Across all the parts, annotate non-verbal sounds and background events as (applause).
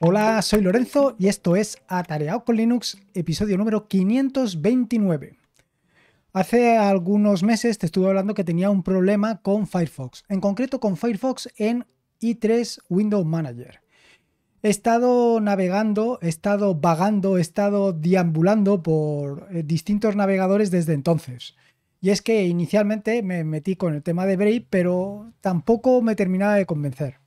Hola, soy Lorenzo y esto es Atareado con Linux, episodio número 529. Hace algunos meses te estuve hablando que tenía un problema con Firefox, en concreto con Firefox en i3 Window Manager. He estado navegando, he estado vagando, he estado deambulando por eh, distintos navegadores desde entonces. Y es que inicialmente me metí con el tema de Brave, pero tampoco me terminaba de convencer.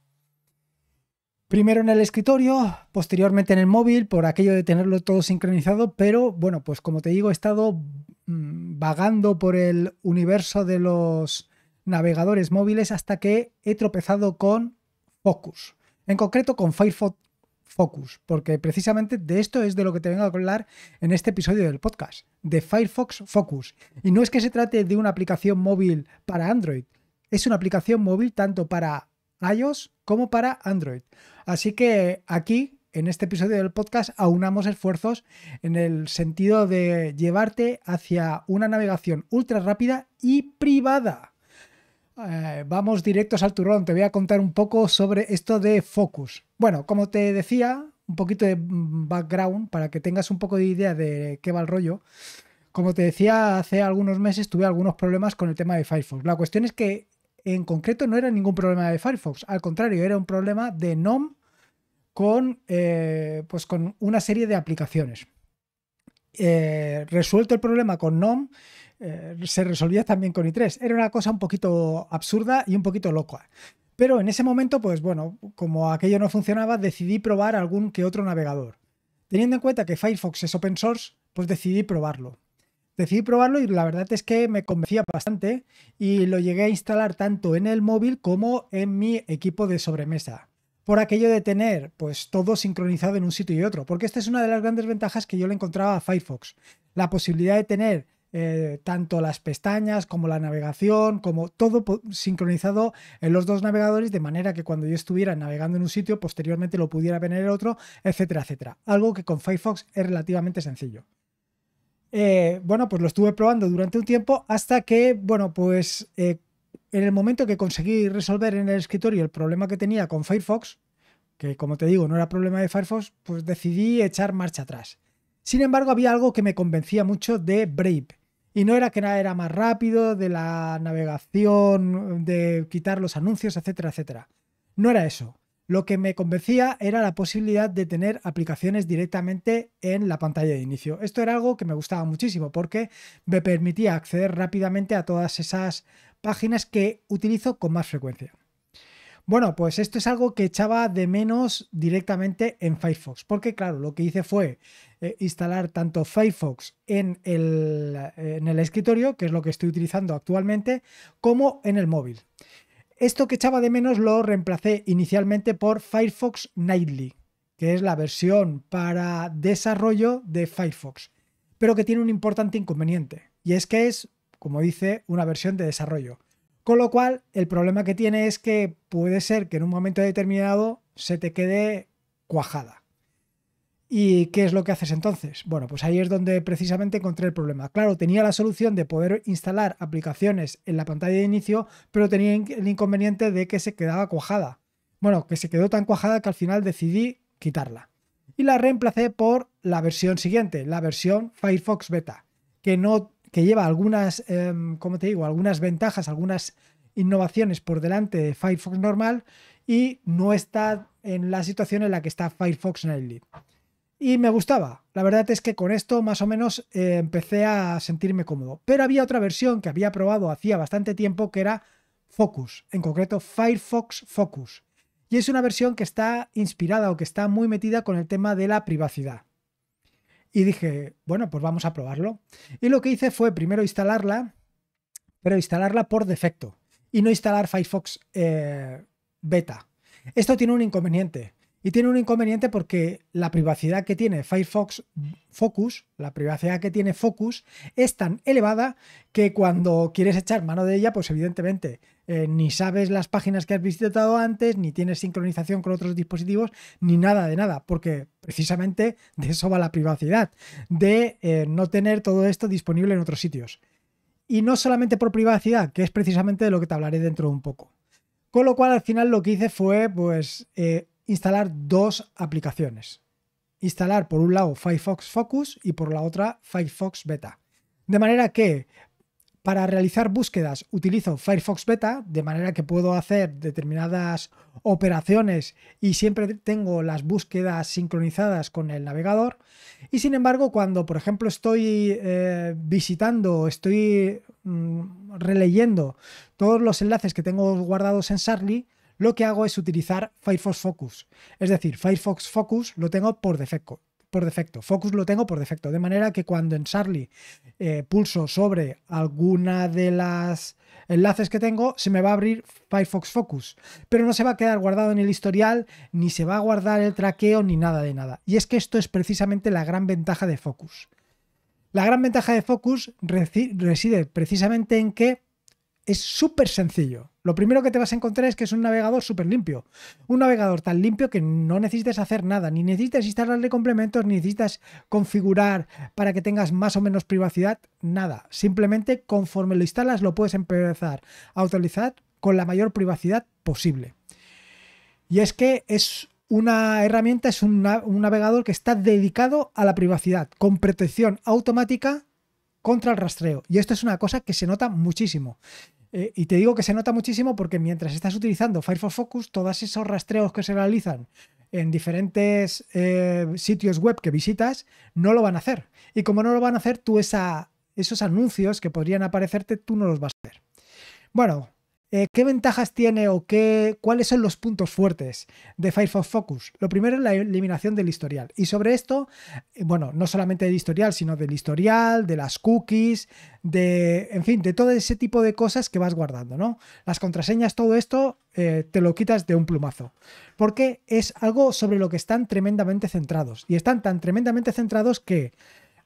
Primero en el escritorio, posteriormente en el móvil, por aquello de tenerlo todo sincronizado, pero bueno, pues como te digo, he estado mm, vagando por el universo de los navegadores móviles hasta que he tropezado con Focus. En concreto con Firefox Focus, porque precisamente de esto es de lo que te vengo a hablar en este episodio del podcast, de Firefox Focus. Y no es que se trate de una aplicación móvil para Android, es una aplicación móvil tanto para iOS como para Android. Así que aquí, en este episodio del podcast, aunamos esfuerzos en el sentido de llevarte hacia una navegación ultra rápida y privada. Eh, vamos directos al turrón, te voy a contar un poco sobre esto de Focus. Bueno, como te decía, un poquito de background para que tengas un poco de idea de qué va el rollo. Como te decía, hace algunos meses tuve algunos problemas con el tema de Firefox. La cuestión es que en concreto no era ningún problema de Firefox, al contrario, era un problema de NOM con, eh, pues con una serie de aplicaciones. Eh, resuelto el problema con NOM, eh, se resolvía también con i3. Era una cosa un poquito absurda y un poquito loca. Pero en ese momento, pues bueno, como aquello no funcionaba, decidí probar algún que otro navegador. Teniendo en cuenta que Firefox es open source, pues decidí probarlo decidí probarlo y la verdad es que me convencía bastante y lo llegué a instalar tanto en el móvil como en mi equipo de sobremesa. Por aquello de tener pues todo sincronizado en un sitio y otro, porque esta es una de las grandes ventajas que yo le encontraba a Firefox, la posibilidad de tener eh, tanto las pestañas como la navegación, como todo sincronizado en los dos navegadores, de manera que cuando yo estuviera navegando en un sitio, posteriormente lo pudiera ver en el otro, etcétera, etcétera. Algo que con Firefox es relativamente sencillo. Eh, bueno, pues lo estuve probando durante un tiempo hasta que, bueno, pues eh, en el momento que conseguí resolver en el escritorio el problema que tenía con Firefox, que como te digo no era problema de Firefox, pues decidí echar marcha atrás. Sin embargo, había algo que me convencía mucho de Brave. Y no era que nada era más rápido, de la navegación, de quitar los anuncios, etcétera, etcétera. No era eso. Lo que me convencía era la posibilidad de tener aplicaciones directamente en la pantalla de inicio. Esto era algo que me gustaba muchísimo porque me permitía acceder rápidamente a todas esas páginas que utilizo con más frecuencia. Bueno, pues esto es algo que echaba de menos directamente en Firefox, porque claro, lo que hice fue eh, instalar tanto Firefox en el escritorio, que es lo que estoy utilizando actualmente, como en el móvil. Esto que echaba de menos lo reemplacé inicialmente por Firefox Nightly, que es la versión para desarrollo de Firefox, pero que tiene un importante inconveniente, y es que es, como dice, una versión de desarrollo. Con lo cual, el problema que tiene es que puede ser que en un momento determinado se te quede cuajada. ¿Y qué es lo que haces entonces? Bueno, pues ahí es donde precisamente encontré el problema. Claro, tenía la solución de poder instalar aplicaciones en la pantalla de inicio, pero tenía el inconveniente de que se quedaba cuajada. Bueno, que se quedó tan cuajada que al final decidí quitarla. Y la reemplacé por la versión siguiente, la versión Firefox Beta, que, no, que lleva algunas, em, te digo? Algunas ventajas, algunas innovaciones por delante de Firefox normal y no está en la situación en la que está Firefox Nightly. Y me gustaba. La verdad es que con esto más o menos eh, empecé a sentirme cómodo. Pero había otra versión que había probado hacía bastante tiempo que era Focus, en concreto Firefox Focus. Y es una versión que está inspirada o que está muy metida con el tema de la privacidad. Y dije, bueno, pues vamos a probarlo. Y lo que hice fue primero instalarla, pero instalarla por defecto y no instalar Firefox eh, beta. Esto tiene un inconveniente y tiene un inconveniente porque la privacidad que tiene Firefox Focus, la privacidad que tiene Focus, es tan elevada que cuando quieres echar mano de ella, pues evidentemente eh, ni sabes las páginas que has visitado antes, ni tienes sincronización con otros dispositivos, ni nada de nada, porque precisamente de eso va la privacidad, de eh, no tener todo esto disponible en otros sitios. Y no solamente por privacidad, que es precisamente de lo que te hablaré dentro de un poco. Con lo cual, al final lo que hice fue, pues... Eh, instalar dos aplicaciones. Instalar por un lado Firefox Focus y por la otra Firefox Beta. De manera que para realizar búsquedas utilizo Firefox Beta, de manera que puedo hacer determinadas operaciones y siempre tengo las búsquedas sincronizadas con el navegador. Y sin embargo, cuando por ejemplo estoy eh, visitando, estoy mm, releyendo todos los enlaces que tengo guardados en Sarli, lo que hago es utilizar Firefox Focus. Es decir, Firefox Focus lo tengo por defecto. Por defecto. Focus lo tengo por defecto. De manera que cuando en Charlie eh, pulso sobre alguna de las enlaces que tengo, se me va a abrir Firefox Focus. Pero no se va a quedar guardado en el historial, ni se va a guardar el traqueo, ni nada de nada. Y es que esto es precisamente la gran ventaja de Focus. La gran ventaja de Focus reside precisamente en que es súper sencillo. Lo primero que te vas a encontrar es que es un navegador súper limpio. Un navegador tan limpio que no necesitas hacer nada, ni necesitas instalarle complementos, ni necesitas configurar para que tengas más o menos privacidad, nada. Simplemente conforme lo instalas lo puedes empezar a utilizar con la mayor privacidad posible. Y es que es una herramienta, es un navegador que está dedicado a la privacidad, con protección automática contra el rastreo. Y esto es una cosa que se nota muchísimo. Eh, y te digo que se nota muchísimo porque mientras estás utilizando Firefox Focus, todos esos rastreos que se realizan en diferentes eh, sitios web que visitas, no lo van a hacer. Y como no lo van a hacer, tú esos anuncios que podrían aparecerte, tú no los vas a ver. Bueno, eh, ¿Qué ventajas tiene o qué, cuáles son los puntos fuertes de Firefox Focus? Lo primero es la eliminación del historial. Y sobre esto, eh, bueno, no solamente del historial, sino del historial, de las cookies, de, en fin, de todo ese tipo de cosas que vas guardando, ¿no? Las contraseñas, todo esto, eh, te lo quitas de un plumazo. Porque es algo sobre lo que están tremendamente centrados. Y están tan tremendamente centrados que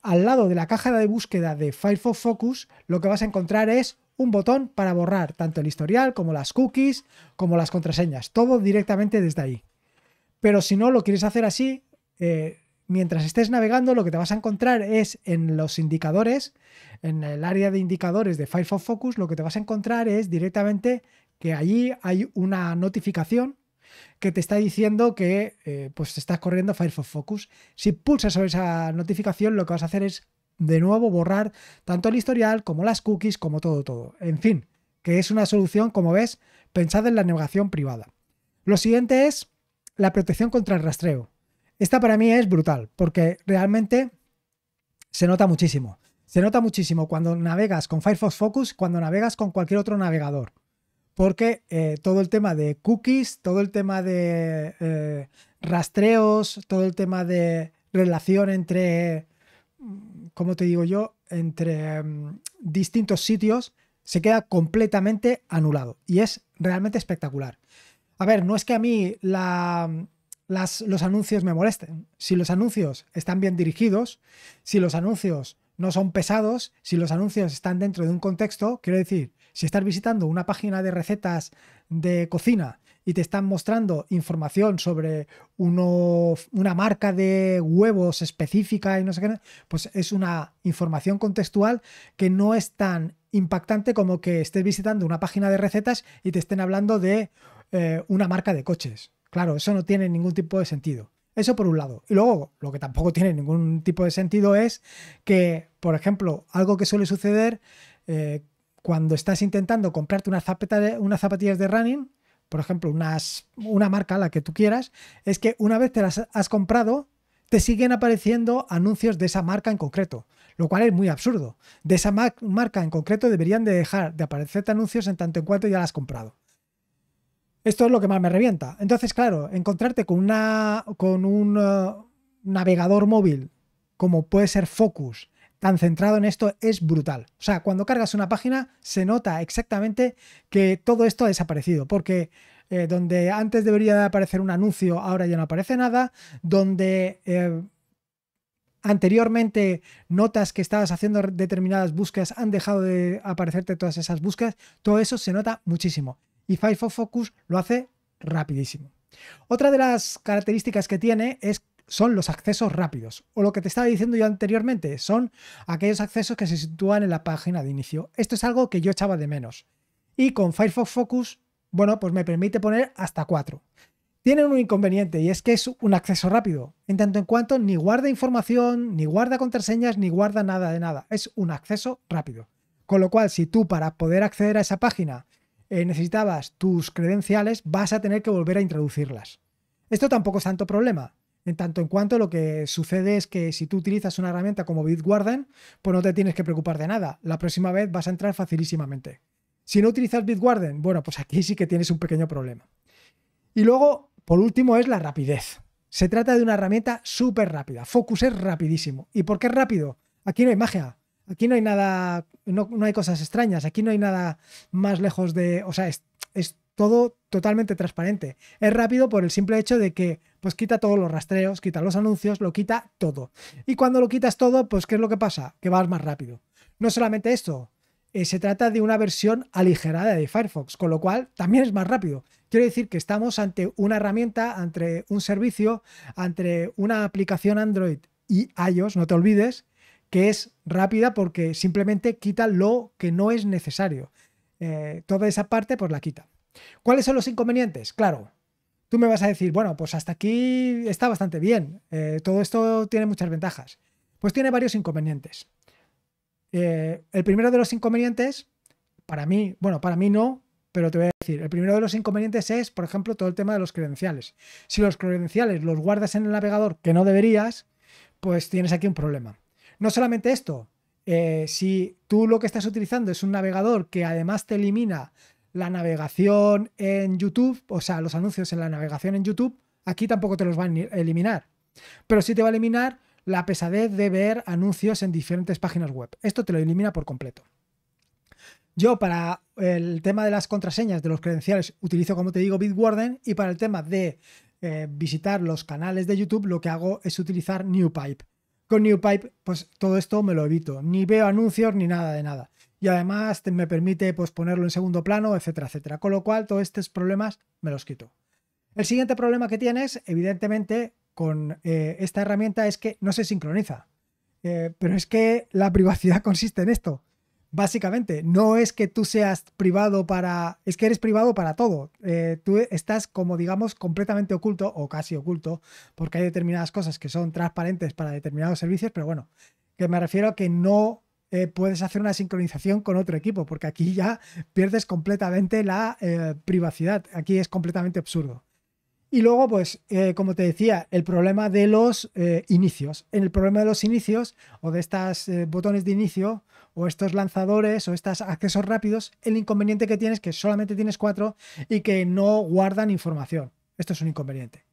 al lado de la caja de búsqueda de Firefox Focus, lo que vas a encontrar es un botón para borrar tanto el historial como las cookies, como las contraseñas, todo directamente desde ahí. Pero si no lo quieres hacer así, eh, mientras estés navegando, lo que te vas a encontrar es en los indicadores, en el área de indicadores de Firefox Focus, lo que te vas a encontrar es directamente que allí hay una notificación que te está diciendo que eh, pues, estás corriendo Firefox Focus. Si pulsas sobre esa notificación, lo que vas a hacer es de nuevo borrar tanto el historial como las cookies, como todo, todo. En fin, que es una solución, como ves, pensada en la navegación privada. Lo siguiente es la protección contra el rastreo. Esta para mí es brutal, porque realmente se nota muchísimo. Se nota muchísimo cuando navegas con Firefox Focus, cuando navegas con cualquier otro navegador porque eh, todo el tema de cookies, todo el tema de eh, rastreos, todo el tema de relación entre, mm, ¿cómo te digo yo?, entre mm, distintos sitios, se queda completamente anulado. Y es realmente espectacular. A ver, no es que a mí mm, los anuncios me molesten. Si los anuncios están bien dirigidos, si los anuncios no son pesados, si los anuncios están dentro de un contexto, quiero decir, si estás visitando una página de recetas de cocina y te están mostrando información sobre una marca de huevos específica y no sé qué, pues es una información contextual que no es tan impactante como que estés visitando una página de recetas y te estén hablando de eh, una marca de coches. Claro, eso no tiene ningún tipo de sentido. Eso por un lado. Y luego, lo que tampoco tiene ningún tipo de sentido es que, por ejemplo, algo que suele suceder eh, cuando estás intentando comprarte unas, zapatillas de running, por ejemplo, una marca, la que tú quieras, es que una vez te las has comprado, te siguen apareciendo anuncios de esa marca en concreto, lo cual es muy absurdo. De esa marca en concreto deberían de dejar de aparecerte anuncios en tanto en cuanto ya las has comprado. Esto es lo que más me revienta. Entonces, claro, encontrarte con, una, con un eh, navegador móvil como puede ser Focus, tan centrado en esto es brutal. O sea, cuando cargas una página se nota exactamente que todo esto ha desaparecido, porque eh, donde antes debería de aparecer un anuncio, ahora ya no aparece nada, donde... Eh, anteriormente notas que estabas haciendo determinadas búsquedas, han dejado de aparecerte todas esas búsquedas, todo eso se nota muchísimo. Y Firefox Focus lo hace rapidísimo. Otra de las características que tiene es son los accesos rápidos, o lo que te estaba diciendo yo anteriormente, son aquellos accesos que se sitúan en la página de inicio. Esto es algo que yo echaba de menos. Y con Firefox Focus, bueno, pues me permite poner hasta cuatro Tienen un inconveniente y es que es un acceso rápido, en tanto en cuanto ni guarda información, ni guarda contraseñas, ni guarda nada de nada. Es un acceso rápido. Con lo cual, si tú para poder acceder a esa página eh, necesitabas tus credenciales, vas a tener que volver a introducirlas. Esto tampoco es tanto problema, en tanto en cuanto lo que sucede es que si tú utilizas una herramienta como Bitwarden, pues no te tienes que preocupar de nada. La próxima vez vas a entrar facilísimamente. Si no utilizas Bitwarden, bueno, pues aquí sí que tienes un pequeño problema. Y luego, por último, es la rapidez. Se trata de una herramienta súper rápida. Focus es rapidísimo. ¿Y por qué es rápido? Aquí no hay magia. Aquí no hay nada, no, hay cosas extrañas. Aquí no hay nada más lejos de, o sea, es, es todo totalmente transparente. Es rápido por el simple hecho de que pues quita todos los rastreos, quita los anuncios, lo quita todo. Y cuando lo quitas todo, pues ¿qué es lo que pasa? Que vas más rápido. No solamente esto, eh, se trata de una versión aligerada de Firefox, con lo cual también es más rápido. Quiero decir que estamos ante una herramienta, ante un servicio, ante una aplicación Android y iOS, no te olvides, que es rápida porque simplemente quita lo que no es necesario. Eh, toda esa parte pues la quita. ¿Cuáles son los inconvenientes? Claro, tú me vas a decir, bueno, pues hasta aquí está bastante bien, eh, todo esto tiene muchas ventajas. Pues tiene varios inconvenientes. Eh, el primero de los inconvenientes, para mí, bueno, para mí no, pero te voy a decir, el primero de los inconvenientes es, por ejemplo, todo el tema de los credenciales. Si los credenciales los guardas en el navegador, que no deberías, pues tienes aquí un problema. No solamente esto, eh, si tú lo que estás utilizando es un navegador que además te elimina la navegación en YouTube, o sea, los anuncios en la navegación en YouTube, aquí tampoco te los van a eliminar. Pero sí te va a eliminar la pesadez de ver anuncios en diferentes páginas web. Esto te lo elimina por completo. Yo para el tema de las contraseñas de los credenciales utilizo, como te digo, Bitwarden y para el tema de eh, visitar los canales de YouTube lo que hago es utilizar NewPipe. Con NewPipe pues todo esto me lo evito. Ni veo anuncios ni nada de nada y además me permite pues, ponerlo en segundo plano, etcétera, etcétera. Con lo cual, todos estos problemas me los quito. El siguiente problema que tienes, evidentemente, con eh, esta herramienta es que no se sincroniza. Eh, pero es que la privacidad (laughs) consiste en esto. Básicamente, no es que tú seas privado para... Es que eres privado para todo. Eh, tú estás como, digamos, completamente oculto o casi oculto, porque hay determinadas cosas que son transparentes para determinados servicios, pero bueno, que me refiero a que no eh, puedes hacer una sincronización con otro equipo, porque aquí ya pierdes completamente la eh, privacidad. Aquí es completamente absurdo. Y luego, pues, eh, como te decía, el problema de los inicios. En el problema de los inicios o de estos botones de inicio o estos lanzadores o estos accesos rápidos, el inconveniente que tienes es que solamente tienes cuatro y que no guardan información. Esto es un inconveniente.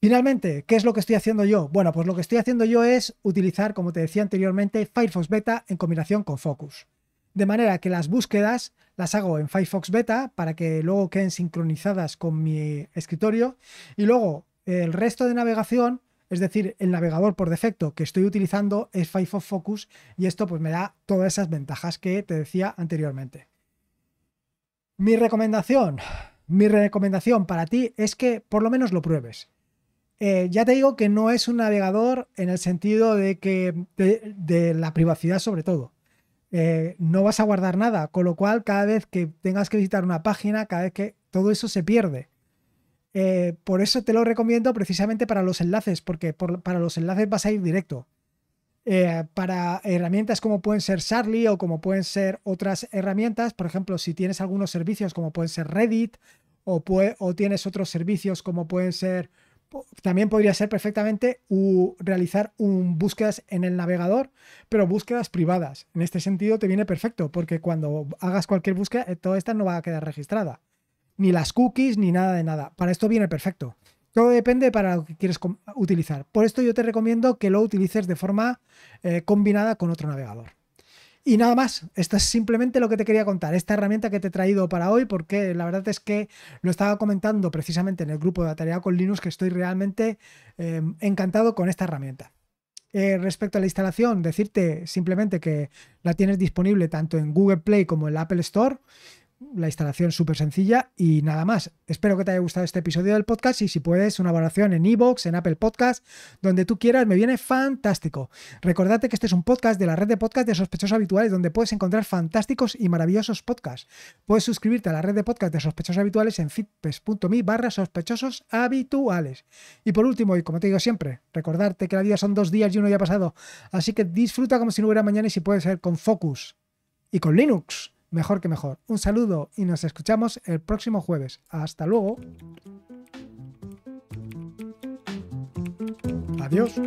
Finalmente, ¿qué es lo que estoy haciendo yo? Bueno, pues lo que estoy haciendo yo es utilizar, como te decía anteriormente, Firefox Beta en combinación con Focus. De manera que las búsquedas las hago en Firefox Beta para que luego queden sincronizadas con mi escritorio y luego el resto de navegación, es decir, el navegador por defecto que estoy utilizando es Firefox Focus y esto pues me da todas esas ventajas que te decía anteriormente. Mi recomendación, mi recomendación para ti es que por lo menos lo pruebes eh, ya te digo que no es un navegador en el sentido de que de, la privacidad sobre todo. Eh, no vas a guardar nada, con lo cual cada vez que tengas que visitar una página, cada vez que todo eso se pierde. Eh, por eso te lo recomiendo precisamente para los enlaces, porque para los enlaces vas a ir directo. para herramientas como pueden ser Charly o como pueden ser otras herramientas, por ejemplo, si tienes algunos servicios como pueden ser Reddit o, o tienes otros servicios como pueden ser también podría ser perfectamente realizar un, búsquedas en el navegador, pero búsquedas privadas. En este sentido te viene perfecto, porque cuando hagas cualquier búsqueda, eh, toda esta no va a quedar registrada. Ni las cookies, ni nada de nada. Para esto viene perfecto. Todo depende para lo que quieres utilizar. Por esto yo te recomiendo que lo utilices de forma eh, combinada con otro navegador. Y nada más, esto es simplemente lo que te quería contar, esta herramienta que te he traído para hoy, porque la verdad es que lo estaba comentando precisamente en el grupo de tarea con Linux, que estoy realmente eh, encantado con esta herramienta. Eh, respecto a la instalación, decirte simplemente que la tienes disponible tanto en Google Play como en la Apple Store la instalación súper sencilla y nada más. Espero que te haya gustado este episodio del podcast y si puedes una valoración en iVoox, en Apple Podcast, donde tú quieras, me viene fantástico. Recordate que este es un podcast de la red de podcast de sospechosos habituales donde puedes encontrar fantásticos y maravillosos podcasts. Puedes suscribirte a la red de podcast de sospechosos habituales en fitpes.me barra sospechosos habituales. Y por último, y como te digo siempre, recordarte que la vida son dos días y uno ya ha pasado, así que disfruta como si no hubiera mañana y si puedes ser con Focus y con Linux mejor que mejor. Un saludo y nos escuchamos el próximo jueves. Hasta luego. Adiós.